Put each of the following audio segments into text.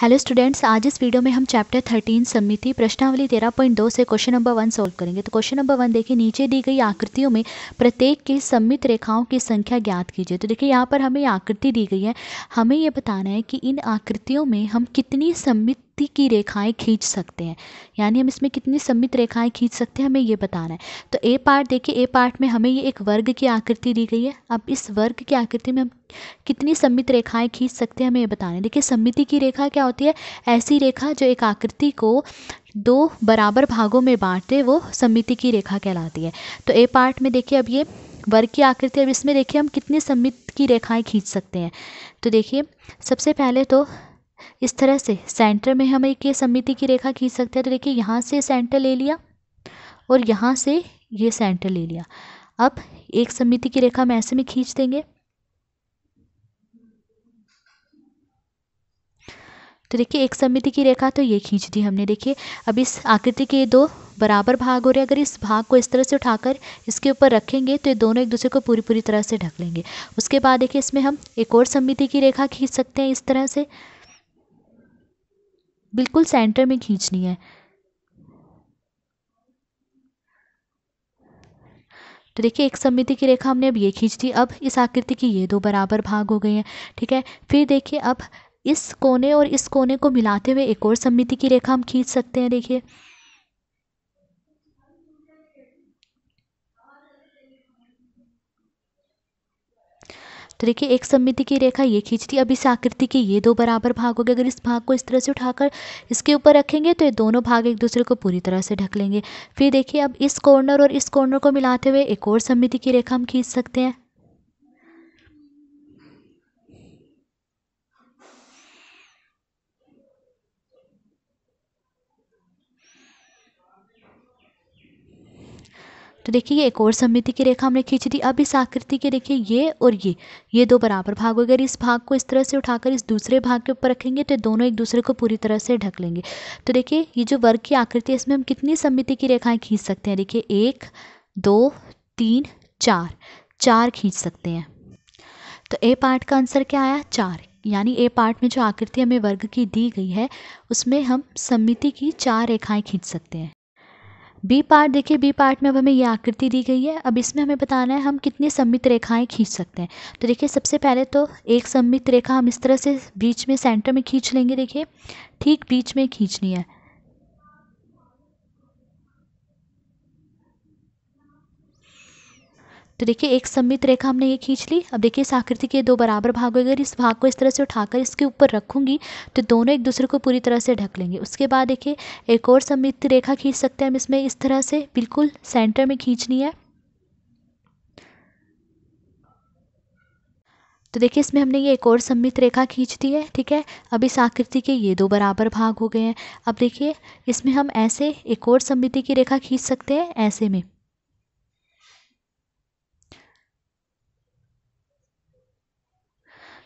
hello students आज इस video में हम चैप्टर 13 समिति प्रश्नावली 13.2 से क्वेश्चन नंबर वन सॉल्व करेंगे तो क्वेश्चन नंबर वन देखिए नीचे दी गई आकृतियों में प्रत्येक के सम्मित रेखाओं की संख्या ज्ञात कीजिए तो देखिए यहाँ पर हमें आकृति दी गई है हमें ये बताना है कि इन आकृतियों में हम कितनी सम्मित कितनी की रेखाएं खींच सकते हैं यानी हम इसमें कितनी सम्मित रेखाएं खींच सकते हैं हमें ये बताना है तो ए पार्ट देखिए ए पार्ट में हमें ये एक वर्ग की आकृति दी गई है अब इस वर्ग की आकृति में हम कितनी सम्मित रेखाएं खींच सकते हैं हमें ये बताना है देखिए सम्मिति की रेखा क्या होती है ऐसी रेखा जो एक आकृति को दो बराबर भागों में बांटते वो सम्मिति की रेखा कहलाती है तो ए पार्ट में देखिए अब ये वर्ग की आकृति अब इसमें देखिए हम कितनी सम्मित की रेखाएं खींच सकते हैं तो देखिए सबसे पहले तो इस तरह से सेंटर में हम एक ये समिति की रेखा खींच सकते हैं तो देखिए यहाँ से सेंटर ले लिया और यहाँ से ये सेंटर ले लिया अब एक समिति की रेखा हम ऐसे में खींच देंगे तो देखिए एक समिति की रेखा तो ये खींच दी हमने देखिए अब इस आकृति के दो बराबर भाग हो रहे हैं अगर इस भाग को इस तरह से उठाकर इसके ऊपर रखेंगे तो ये दोनों एक दूसरे को पूरी पूरी तरह से ढक लेंगे उसके बाद देखिए इसमें हम एक और समिति की रेखा खींच सकते हैं इस तरह से बिल्कुल सेंटर में खींचनी है तो देखिए एक समिति की रेखा हमने अब ये खींच दी अब इस आकृति की ये दो बराबर भाग हो गए हैं ठीक है फिर देखिए अब इस कोने और इस कोने को मिलाते हुए एक और समिति की रेखा हम खींच सकते हैं देखिए देखिए एक सम्मिति की रेखा ये खींचती अब इस आकृति के ये दो बराबर भाग हो गए अगर इस भाग को इस तरह से उठाकर इसके ऊपर रखेंगे तो ये दोनों भाग एक दूसरे को पूरी तरह से ढक लेंगे फिर देखिए अब इस कॉर्नर और इस कॉर्नर को मिलाते हुए एक और सम्मिति की रेखा हम खींच सकते हैं तो देखिए एक और सम्मिति की रेखा हमने खींच दी अब इस आकृति के देखिए ये और ये ये दो बराबर भाग अगर इस भाग को इस तरह से उठाकर इस दूसरे भाग के ऊपर रखेंगे तो दोनों एक दूसरे को पूरी तरह से ढक लेंगे तो देखिए ये जो वर्ग की आकृति है इसमें हम कितनी सममिति की रेखाएँ खींच सकते हैं देखिए एक दो तीन चार चार खींच सकते हैं तो ए पार्ट का आंसर क्या आया चार यानी ए पार्ट में जो आकृति हमें वर्ग की दी गई है उसमें हम सम्मिति की चार रेखाएं खींच सकते हैं बी पार्ट देखिए बी पार्ट में अब हमें ये आकृति दी गई है अब इसमें हमें बताना है हम कितनी सम्मित रेखाएं खींच सकते हैं तो देखिए सबसे पहले तो एक सम्मित रेखा हम इस तरह से बीच में सेंटर में खींच लेंगे देखिए ठीक बीच में खींचनी है तो देखिए एक सम्मित रेखा हमने ये खींच ली अब देखिए इस आकृति के दो बराबर भाग अगर इस भाग को इस तरह से उठाकर इसके ऊपर रखूंगी तो दोनों एक दूसरे को पूरी तरह से ढक लेंगे उसके बाद देखिए एक और सम्मित रेखा खींच सकते हैं हम इसमें इस तरह से बिल्कुल सेंटर में खींचनी है तो देखिए इसमें हमने ये एक और सम्मित रेखा खींच दी है ठीक है अब इस आकृति के ये दो बराबर भाग हो गए हैं अब देखिए इसमें हम ऐसे एक और सम्मिति की रेखा खींच सकते हैं ऐसे में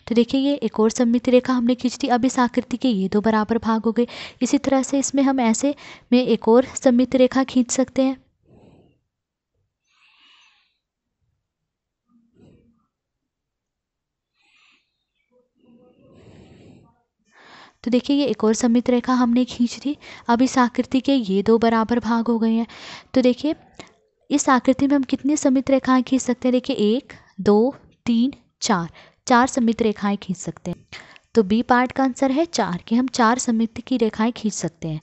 तो देखिए ये एक और सम्मित रेखा हमने खींच दी अब इस आकृति के ये दो बराबर भाग हो गए इसी तरह से इसमें हम ऐसे में एक और सम्मित रेखा खींच सकते हैं तो देखिए ये एक और सम्मित रेखा हमने खींच दी अब इस आकृति के ये दो बराबर भाग हो गए हैं तो देखिए इस आकृति में हम कितनी सम्मित रेखाएं खींच सकते हैं देखिए एक दो तीन चार चार समित रेखाएं खींच सकते हैं तो बी पार्ट का आंसर है चार कि हम चार सम्मित की रेखाएं खींच सकते हैं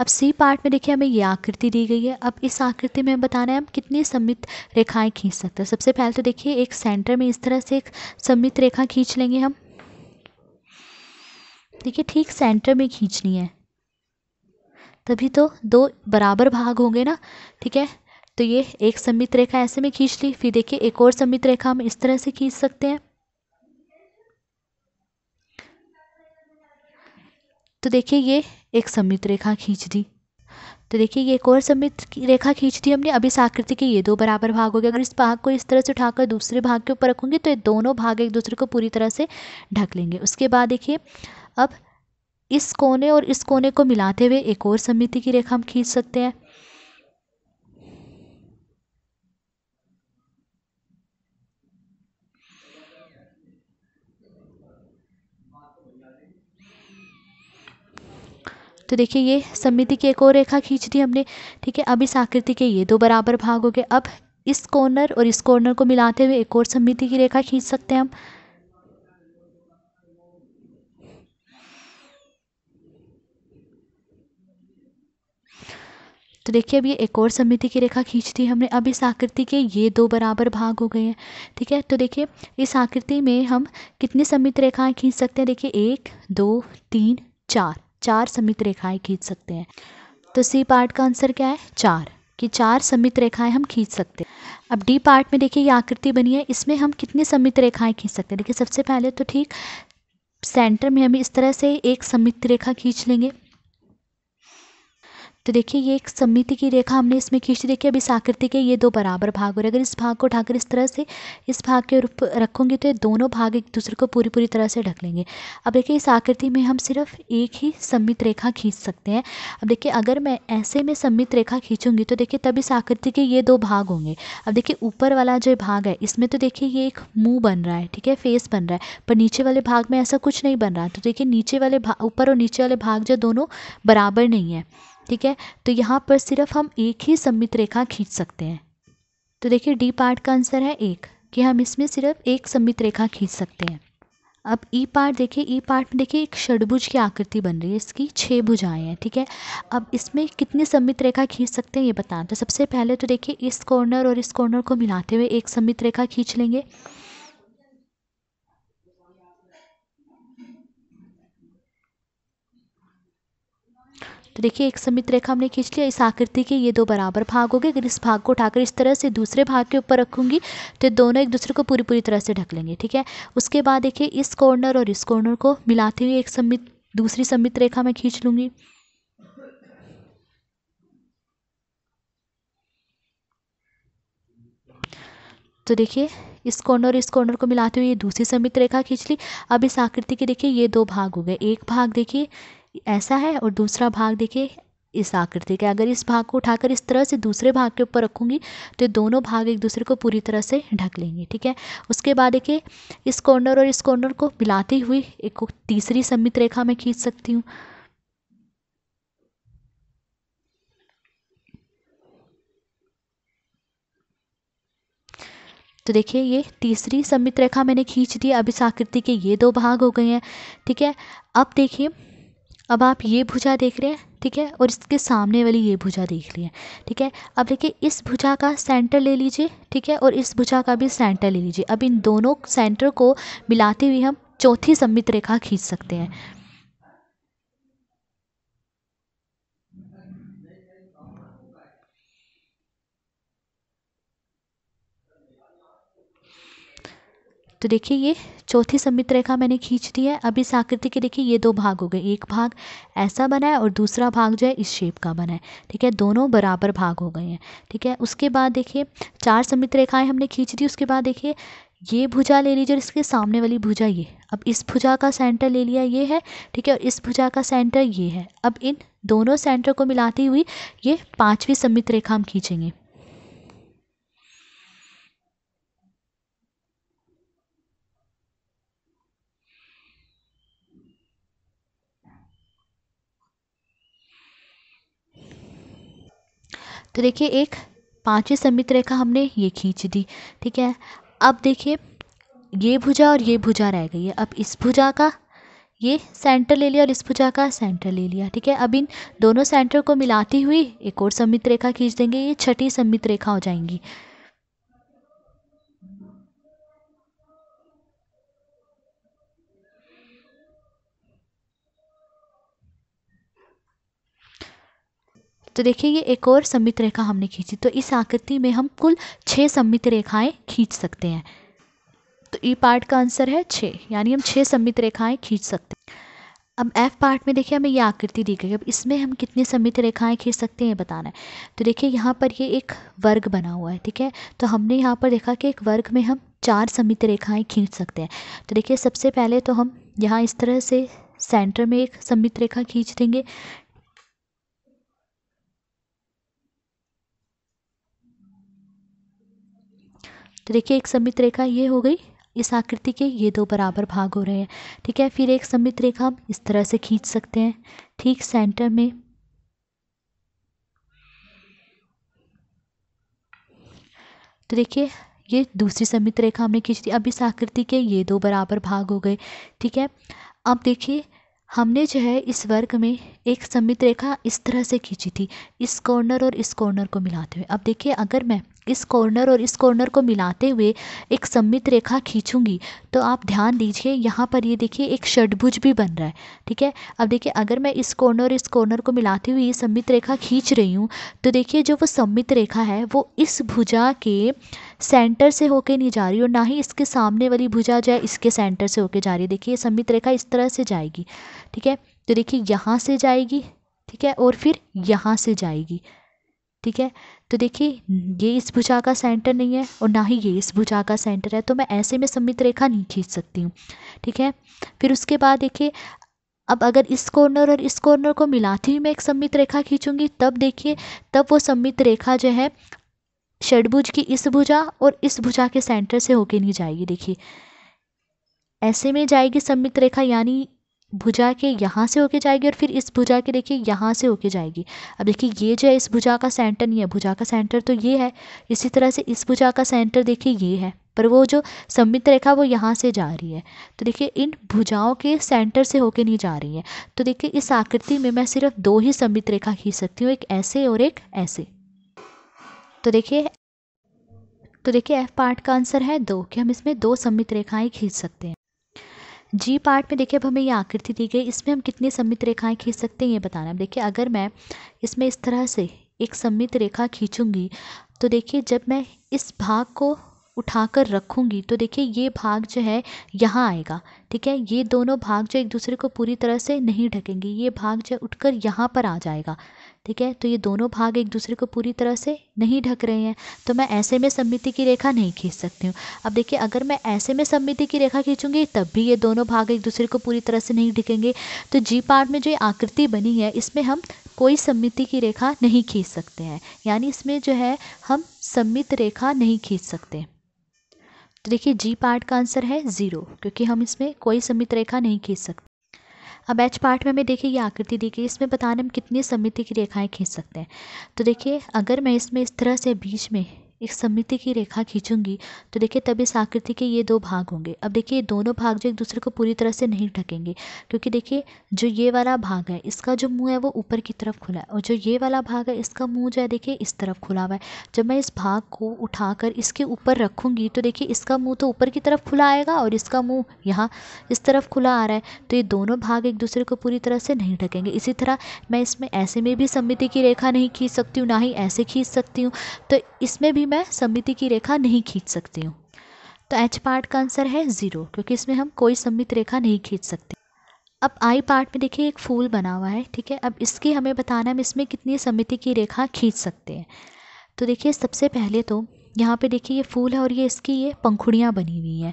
अब सी पार्ट में देखिए हमें ये आकृति दी गई है अब इस आकृति में बताना है हम कितनी सम्मित रेखाएं खींच सकते हैं सबसे पहले तो देखिए एक सेंटर में इस तरह से एक सम्मित रेखा खींच लेंगे हम देखिए ठीक सेंटर में खींचनी है तभी तो दो बराबर भाग होंगे ना ठीक है तो ये एक सम्मित रेखा ऐसे में खींच ली फिर देखिए एक और सम्मित रेखा हम इस तरह से खींच सकते हैं तो देखिए ये एक सम्मित रेखा खींच दी तो देखिए ये एक और सम्मित रेखा खींच दी हमने अभी इस आकृति के ये दो बराबर भाग हो गए अगर इस भाग को इस तरह से उठाकर दूसरे भाग के ऊपर रखूँगी तो ये दोनों भाग एक दूसरे को पूरी तरह से ढक लेंगे उसके बाद देखिए अब इस कोने और इस कोने को मिलाते हुए एक और समिति की रेखा हम खींच सकते हैं तो देखिए ये समिति की एक और रेखा खींच दी हमने ठीक है अब इस आकृति के ये दो बराबर भाग हो गए अब इस कॉर्नर और इस कॉर्नर को मिलाते हुए एक और समिति की रेखा खींच सकते हैं हम तो देखिए अब ये एक और समिति की रेखा खींच दी हमने अब इस आकृति के ये दो बराबर भाग हो गए हैं ठीक है तो देखिए इस आकृति में हम कितनी समित रेखाएं खींच सकते हैं देखिए एक दो तीन चार चार समित रेखाएं खींच सकते हैं तो सी पार्ट का आंसर क्या है चार कि चार समित रेखाएं हम खींच सकते हैं अब डी पार्ट में देखिए ये आकृति बनी है इसमें हम कितनी समित रेखाएं खींच सकते हैं देखिए सबसे पहले तो ठीक सेंटर में हम इस तरह से एक समित रेखा खींच लेंगे तो देखिए ये एक समिति की रेखा हमने इसमें खींची देखिए अब इस आकृति के ये दो बराबर भाग हो रहे अगर इस भाग को उठाकर इस तरह से इस भाग के रूप रखूंगी तो ये दोनों भाग एक दूसरे को पूरी पूरी तरह से ढक लेंगे अब देखिए इस आकृति में हम सिर्फ एक ही सम्मित रेखा खींच सकते हैं अब देखिए अगर मैं ऐसे में सम्मित रेखा खींचूंगी तो देखिए तब इस आकृति के ये दो भाग होंगे अब देखिए ऊपर वाला जो भाग है इसमें तो देखिए ये एक मुँह बन रहा है ठीक है फेस बन रहा है पर नीचे वाले भाग में ऐसा कुछ नहीं बन रहा तो देखिए नीचे वाले भाग ऊपर और नीचे वाले भाग जो दोनों बराबर नहीं है ठीक है तो यहाँ पर सिर्फ हम एक ही सम्मित रेखा खींच सकते हैं तो देखिए डी पार्ट का आंसर है एक कि हम इसमें सिर्फ एक सम्मित रेखा खींच सकते हैं अब ई e पार्ट देखिए ई e पार्ट में देखिए एक षडभुज की आकृति बन रही है इसकी छः भुजाएं हैं ठीक है अब इसमें कितनी सम्मित रेखा खींच सकते हैं ये बताएं तो सबसे पहले तो देखिए इस कॉर्नर और इस कॉर्नर को मिलाते हुए एक सम्मित रेखा खींच लेंगे तो देखिए एक समित रेखा हमने खींच लिया इस आकृति के ये दो बराबर भाग हो गए अगर इस भाग को उठाकर इस तरह से दूसरे भाग के ऊपर रखूंगी तो दोनों एक दूसरे को पूरी पूरी तरह से ढक लेंगे ठीक है उसके बाद देखिए इस कॉर्नर और इस कॉर्नर को मिलाते हुए एक समित दूसरी समित रेखा मैं खींच लूंगी तो देखिए इस कॉर्नर और इस कॉर्नर को मिलाते हुए ये दूसरी समित रेखा खींच ली अब इस आकृति के देखिए ये दो भाग हो गए एक भाग देखिए ऐसा है और दूसरा भाग देखिए इस आकृति के अगर इस भाग को उठाकर इस तरह से दूसरे भाग के ऊपर रखूंगी तो दोनों भाग एक दूसरे को पूरी तरह से ढक लेंगे ठीक है उसके बाद देखिए इस कॉर्नर और इस कॉर्नर को मिलाती हुई एक तीसरी सम्मित रेखा मैं खींच सकती हूँ तो देखिए ये तीसरी सम्मित रेखा मैंने खींच दी अब इस आकृति के ये दो भाग हो गए हैं ठीक है अब देखिए अब आप ये भुजा देख रहे हैं ठीक है और इसके सामने वाली ये भुजा देख रही है ठीक है अब देखिए इस भुजा का सेंटर ले लीजिए ठीक है और इस भुजा का भी सेंटर ले लीजिए अब इन दोनों सेंटर को मिलाते हुए हम चौथी सम्मित रेखा खींच सकते हैं तो देखिए ये चौथी सममित रेखा मैंने खींच दी है अब इस आकृति के देखिए ये दो भाग हो गए एक भाग ऐसा बना है और दूसरा भाग जो है इस शेप का बना है ठीक है दोनों बराबर भाग हो गए हैं ठीक है उसके बाद देखिए चार सम्मित रेखाएं हमने खींच दी उसके बाद देखिए ये भुजा ले लीजिए और इसके सामने वाली भुजा ये अब इस भुजा का सेंटर ले लिया ये है ठीक है और इस भुजा का सेंटर ये है अब इन दोनों सेंटर को मिलाती हुई ये पाँचवीं सम्मित रेखा हम खींचेंगे तो देखिए एक पाँचवें सम्मित रेखा हमने ये खींच दी ठीक है अब देखिए ये भुजा और ये भुजा रह गई है अब इस भुजा का ये सेंटर ले लिया और इस भुजा का सेंटर ले लिया ठीक है अब इन दोनों सेंटर को मिलाती हुई एक और सम्मित रेखा खींच देंगे ये छठी सम्मित रेखा हो जाएंगी तो देखिए ये एक और सम्मित रेखा हमने खींची तो इस आकृति में हम कुल छः सम्मित रेखाएं खींच सकते हैं तो ई पार्ट का आंसर है छः यानी हम छः सम्मित रेखाएं खींच सकते हैं अब एफ पार्ट में देखिए हमें ये आकृति दी गई अब इसमें हम कितनी सम्मित रेखाएं खींच सकते हैं ये बताना है तो देखिए यहाँ पर ये एक वर्ग बना हुआ है ठीक है तो हमने यहाँ पर देखा कि एक वर्ग में हम चार सम्मित रेखाएं खींच सकते हैं तो देखिए सबसे पहले तो हम यहाँ इस तरह से सेंटर में एक सम्मित रेखा खींच देंगे तो देखिए एक सम्मित रेखा ये हो गई इस आकृति के ये दो बराबर भाग हो रहे हैं ठीक है फिर एक सम्मित रेखा हम इस तरह से खींच सकते हैं ठीक सेंटर में तो देखिए ये दूसरी सम्मित रेखा हमने खींच दी अब इस आकृति के ये दो बराबर भाग हो गए ठीक है अब देखिए हमने जो है इस वर्ग में एक सम्मित रेखा इस तरह से खींची थी इस कॉर्नर और इस कॉर्नर को मिलाते हुए अब देखिए अगर मैं इस कॉर्नर और इस कॉर्नर को मिलाते हुए एक सम्मित रेखा खींचूँगी तो आप ध्यान दीजिए यहाँ पर ये देखिए एक षडभुज भी बन रहा है ठीक है अब देखिए अगर मैं इस कॉर्नर और इस कॉर्नर को मिलाते हुए ये सम्मित रेखा खींच रही हूँ तो देखिए जो वो सम्मित रेखा है वो इस भुजा के सेंटर से होके नहीं जा रही और ना ही इसके सामने वाली भुजा जो है इसके सेंटर से होके जा रही है देखिए ये सम्मित रेखा इस तरह से जाएगी ठीक है तो देखिए यहाँ से जाएगी ठीक है और फिर यहाँ से जाएगी ठीक है तो देखिए ये इस भुजा का सेंटर नहीं है और ना ही ये इस भुजा का सेंटर है तो मैं ऐसे में सम्मित रेखा नहीं खींच सकती हूँ ठीक है फिर उसके बाद देखिए अब अगर इस कॉर्नर और इस कॉर्नर को मिलाती हुई मैं एक सम्मित रेखा खींचूंगी तब देखिए तब वो सम्मित रेखा जो है षडभुज की इस भुजा और इस भुजा के सेंटर से होके नहीं जाएगी देखिए ऐसे में जाएगी सम्मित रेखा यानी भुजा के यहाँ से होके जाएगी और फिर इस भुजा के देखिए यहाँ से होके जाएगी अब देखिए ये जो है इस भुजा का सेंटर नहीं है भुजा का सेंटर तो ये है इसी तरह से इस भुजा का सेंटर देखिए ये है पर वो जो सम्मित रेखा वो यहाँ से जा रही है तो देखिए इन भुजाओं के सेंटर से होके नहीं जा रही है तो देखिए इस आकृति में मैं सिर्फ दो ही सम्मित रेखा खींच सकती हूँ एक ऐसे और एक ऐसे तो देखिए तो देखिए एफ पार्ट का आंसर है दो कि हम इसमें दो सम्मित रेखाएं खींच सकते हैं जी पार्ट में देखिए अब हमें ये आकृति दी गई इसमें हम कितनी सम्मित रेखाएं खींच सकते हैं ये बताना है देखिए अगर मैं इसमें इस तरह से एक सम्मित रेखा खींचूंगी तो देखिए जब मैं इस भाग को उठा कर रखूँगी तो देखिए ये भाग जो है यहाँ आएगा ठीक है ये दोनों भाग जो एक दूसरे को पूरी तरह से नहीं ढकेंगे ये भाग जो उठकर यहाँ पर आ जाएगा ठीक है तो ये दोनों भाग एक दूसरे को पूरी तरह से नहीं ढक रहे हैं तो मैं ऐसे में सम्मिति की रेखा नहीं खींच सकती हूँ अब देखिए अगर मैं ऐसे में सम्मिति की रेखा खींचूंगी तब भी ये दोनों भाग एक दूसरे को पूरी तरह से नहीं ढकेंगे तो जी पार्ट में जो ये आकृति बनी है इसमें हम कोई सम्मिति की रेखा नहीं खींच सकते हैं यानी इसमें जो है हम सम्मित रेखा नहीं खींच सकते तो देखिए जी पार्ट का आंसर है ज़ीरो क्योंकि हम इसमें कोई सम्मित रेखा नहीं खींच सकते अब एच पार्ट में हमें देखिए ये आकृति दी गई इसमें बताने हम कितनी समिति की रेखाएं खींच सकते हैं तो देखिए अगर मैं इसमें इस तरह से बीच में एक समिति की रेखा खींचूंगी तो देखिए तब इस आकृति के ये दो भाग होंगे अब देखिए ये दोनों भाग जो एक दूसरे को पूरी तरह से नहीं ढकेंगे क्योंकि देखिए जो ये वाला भाग है इसका जो मुँह है वो ऊपर की तरफ खुला है और जो ये वाला भाग है इसका मुँह जो है देखिए इस तरफ खुला हुआ है जब मैं इस भाग को उठाकर इसके ऊपर रखूंगी तो देखिए इसका मुँह तो ऊपर की तरफ खुला आएगा और इसका मुँह यहाँ इस तरफ खुला आ रहा है तो ये दोनों भाग एक दूसरे को पूरी तरह से नहीं ढकेंगे इसी तरह मैं इसमें ऐसे में भी समिति की रेखा नहीं खींच सकती हूँ ना ही ऐसे खींच सकती हूँ तो इसमें भी मैं समिति की रेखा नहीं खींच सकती हूँ तो एच पार्ट का आंसर है ज़ीरो क्योंकि इसमें हम कोई सम्मित रेखा नहीं खींच सकते अब आई पार्ट में देखिए एक फूल बना हुआ है ठीक है अब इसकी हमें बताना हम इसमें कितनी समिति की रेखा खींच सकते हैं तो देखिए सबसे पहले तो यहाँ पे देखिए ये फूल है और ये इसकी ये पंखुड़ियाँ बनी हुई हैं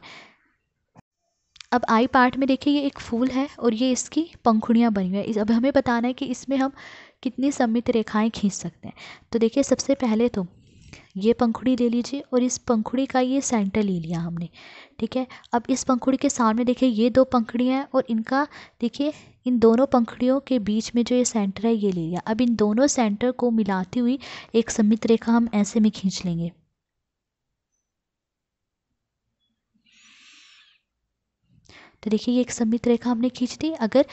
अब आई पार्ट में देखिए ये एक फूल है और ये इसकी पंखुड़ियाँ बनी हुई हैं अब हमें बताना है कि इसमें हम कितनी सम्मित रेखाएं खींच सकते हैं तो देखिए सबसे पहले तो ये पंखुड़ी ले लीजिए और इस पंखुड़ी का ये सेंटर ले लिया हमने ठीक है अब इस पंखुड़ी के सामने देखिए ये दो पंखुड़ियाँ हैं और इनका देखिए इन दोनों पंखुड़ियों के बीच में जो ये सेंटर है ये ले लिया अब इन दोनों सेंटर को मिलाती हुई एक समित रेखा हम ऐसे में खींच लेंगे तो देखिए ये एक सममित रेखा हमने खींच दी अगर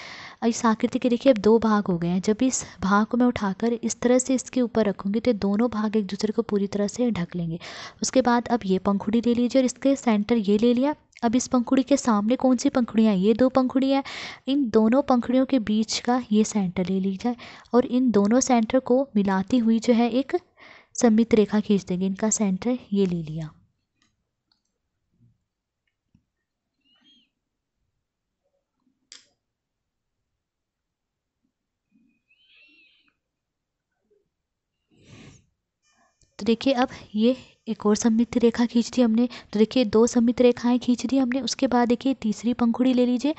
इस आकृति के देखिए अब दो भाग हो गए हैं जब इस भाग को मैं उठाकर इस तरह से इसके ऊपर रखूँगी तो दोनों भाग एक दूसरे को पूरी तरह से ढक लेंगे उसके बाद अब ये पंखुड़ी ले लीजिए और इसके सेंटर ये ले लिया अब इस पंखुड़ी के सामने कौन सी पंखुड़ियाँ ये दो पंखुड़ियाँ इन दोनों पंखुड़ियों के बीच का ये सेंटर ले लीजिए और इन दोनों सेंटर को मिलाती हुई जो है एक सम्मित रेखा खींच देंगे इनका सेंटर ये ले लिया तो देखिए अब ये एक और सममित रेखा खींच दी हमने तो देखिए दो सममित रेखाएं खींच दी हमने उसके बाद देखिए तीसरी पंखुड़ी ले लीजिए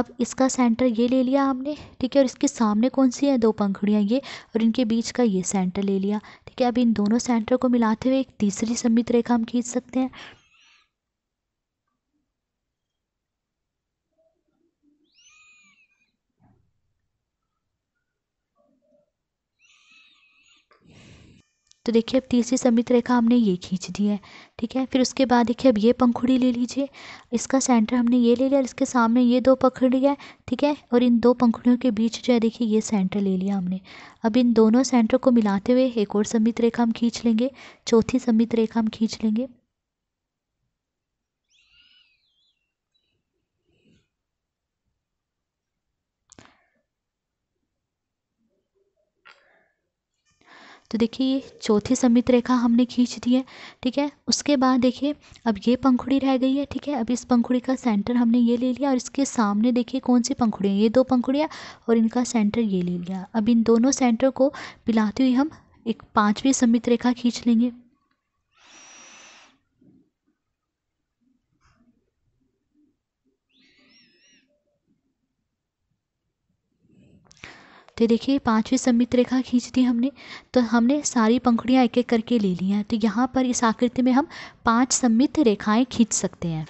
अब इसका सेंटर ये ले लिया हमने ठीक है और इसके सामने कौन सी है दो पंखुड़ियाँ ये और इनके बीच का ये सेंटर ले लिया ठीक है अब इन दोनों सेंटर को मिलाते हुए एक तीसरी सममित रेखा हम खींच सकते हैं तो देखिए अब तीसरी समित रेखा हमने ये खींच दी है ठीक है फिर उसके बाद देखिए अब ये पंखुड़ी ले लीजिए इसका सेंटर हमने ये ले लिया और इसके सामने ये दो पंखुड़ी है ठीक है और इन दो पंखुड़ियों के बीच जो है देखिए ये सेंटर ले लिया हमने अब इन दोनों सेंटर को मिलाते हुए एक और समित रेखा हम खींच लेंगे चौथी समित रेखा हम खींच लेंगे तो देखिए ये चौथी समित रेखा हमने खींच दी है ठीक है उसके बाद देखिए अब ये पंखुड़ी रह गई है ठीक है अब इस पंखुड़ी का सेंटर हमने ये ले लिया और इसके सामने देखिए कौन सी पंखुड़ियाँ ये दो पंखुड़ियाँ और इनका सेंटर ये ले लिया अब इन दोनों सेंटर को पिलाती हुए हम एक पाँचवीं समित रेखा खींच लेंगे तो देखिए पांचवी सम्मित रेखा खींच दी हमने तो हमने सारी पंखुड़ियाँ एक एक करके ले ली हैं तो यहाँ पर इस आकृति में हम पाँच सम्मित रेखाएँ खींच सकते हैं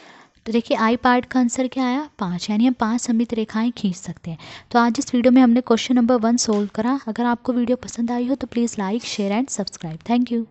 तो देखिए आई पार्ट का आंसर क्या आया पाँच यानी हम पाँच सम्मित रेखाएं खींच सकते हैं तो आज इस वीडियो में हमने क्वेश्चन नंबर वन सोल्व करा अगर आपको वीडियो पसंद आई हो तो please like share and subscribe thank you